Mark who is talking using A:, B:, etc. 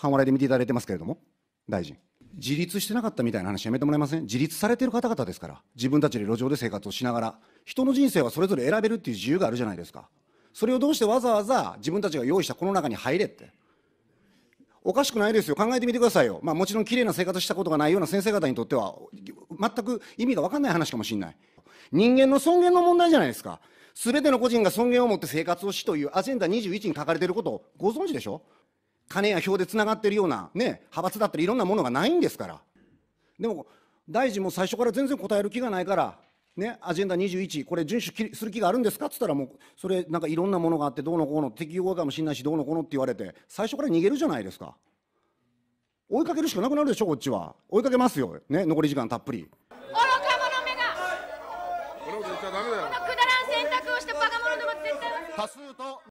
A: 半笑いで見ていただいてますけれども、大臣。自立してなかったみたいな話やめてもらえません自立されてる方々ですから、自分たちで路上で生活をしながら、人の人生はそれぞれ選べるっていう自由があるじゃないですか。それをどうしてわざわざ自分たちが用意したこの中に入れって。おかしくないですよ。考えてみてくださいよ。まあもちろん綺麗な生活したことがないような先生方にとっては、全く意味がわかんない話かもしれない。人間の尊厳の問題じゃないですか。すべての個人が尊厳を持って生活をしというアジェンダ21に書かれていることをご存知でしょ金や票でつながっているような、ね、派閥だったりいろんなものがないんですから。でも、大臣も最初から全然答える気がないから、ね、アジェンダ21、これ、遵守する気があるんですかって言ったら、もう、それ、なんかいろんなものがあって、どうのこうの、適用かもしれないし、どうのこうのって言われて、最初から逃げるじゃないですか。追いかけるしかなくなるでしょ、こっちは。追いかけますよ、ね、残り時間たっぷり。愚
B: か者め
C: が、この
D: くだらん選
B: 択をして、バカ者ども絶対多
D: 数と